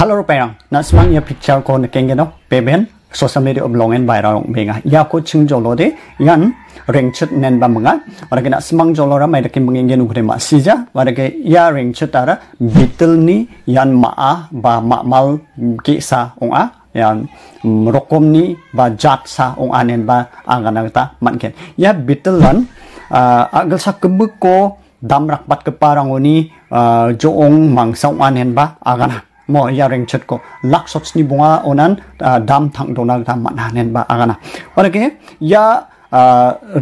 Halo Rupayang, nah semang ya picture ko nakengge no beben sosial media oblongen viral benga. Ya ko ching jolo de yan ringchut nen ba mga wala nak semang jolo ra mai dakin bengenge nu ma sija wala ke ya ringchut ara bitel ni yan maa ba ma'mal ki sa ong a yan merokom ni ba jat sa ong anen ba angan ta manken. Ya bitelan uh, agel sa kebeko damrak bat keparangoni uh, joong ong anen ba agana mo yaring chet ko lak sots ni bunga onan dam thang dona ta mananen ba agana orake ya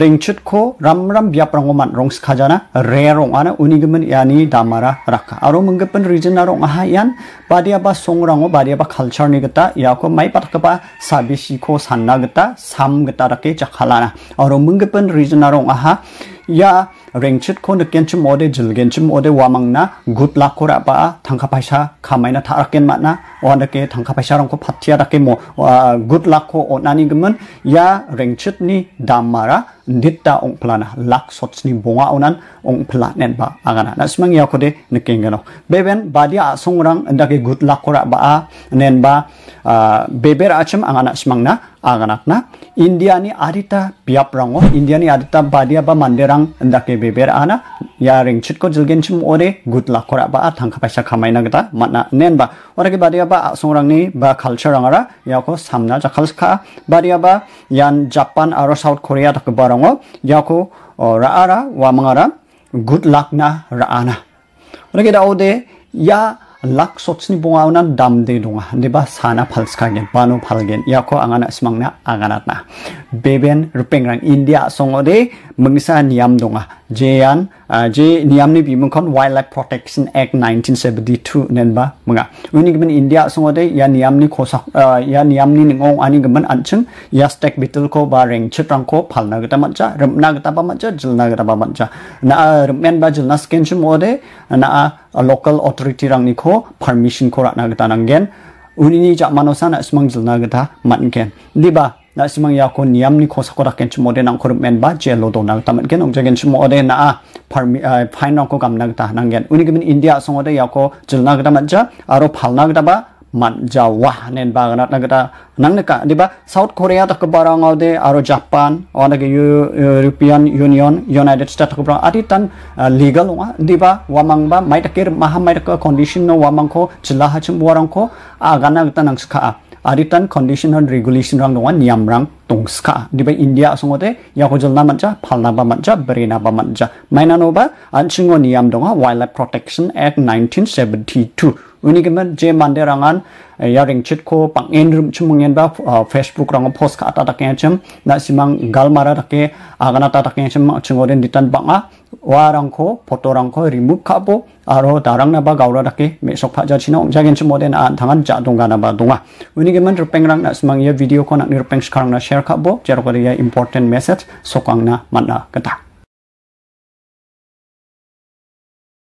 ringchut ko ram ram biap rangoman rong na re rong ana unigimen yani damara raka aro menggepen region aro aha yan badia ba songrango badia ba culture ni gata ya ko mai patka ba sabisi ko sanna gata sam gata rake cakhalana. aro menggepen region aro aha ya rengchit ko nuken ode jil ode wa mang na ko ra pa thangka paisa pa sha kha na thar ken ma na wa na ke thang kha pa ko phat thia da ke mo gut la ko o na ni ya rengchit ni dam ma ra nitta ong plana lak sots ni bonga onan ong phla nen ba agana na simang ya kode nikeng gano beben badia asong rang anda ke good luck kora ba a nen ba beber acham angana simang na agana na india ni arita biap badia ba manderang anda beber ana yaring chit ko jilgen chim ore good luck kora ba thangka paisa kita gata matna nen ba ore ke badia ba songrang ni ba culture rangara ya ko samna jakhal kha badia ba yan japan aro south korea tak barango ya ko raara wa mangara good luck na raana ore ke daude ya lak sotsni bunga unan dam de dunga deba sana phals khagen panu phalgen yako angana simangna a n g a n a na beben rupengrang india songode mengsa niam y dunga jean je niamni y bimukon n wildlife protection act 1972 nenba munga unigmen india songode ya niamni y khosak ya niamni y ningong anigmen anchung ya stek bitul ko ba reng chitrang ko phalna gata m a c h a rumna gata ba m a c h a jilna gata ba m a c h a na rummen ba jilna skin chumode na local authority rang ni kho permission ko ra na gata nang gen uni ni ja mano sa na smang jil na gata man gen di ba na smang ya ko niyam ni kho sakora ken chmo de nang khur ba je lo do na gata man gen ong jagen chmo de eh, fine ko kam na gata nang gen india song ode ya ko jil na gata ja aro phal na gata ba man jawah nen baganat na kita nang neka di ba South Korea tak kebarang ode aro Japan ona ke European Union United States tak kebarang ati tan legal wa di ba wamang ba mai takir maha mai tak condition no wamang ko jila hachim warang ko agana kita nang ska ati tan condition and regulation rang no niam rang tong ska di ba India songote ya ko jolna manja phalna ba manja berena ba manja maina no ba anchingo niam donga wildlife protection act 1972 Ini kemen je mande rangan eh, ya chit ko en rum chumungen ba eh, Facebook rangan post ka ata taknya chum na simang gal mara take agana ata chum cem oren ditan banga ko foto ko remove bo aro darang na ba gaura dake mesok phaja china ongjagen chum oden an thangan ja donga na ba dunga uni geman rupeng rang na simang ye video ko nak nirpeng skarang na share ka bo jero ko ya important message sokang na manna kata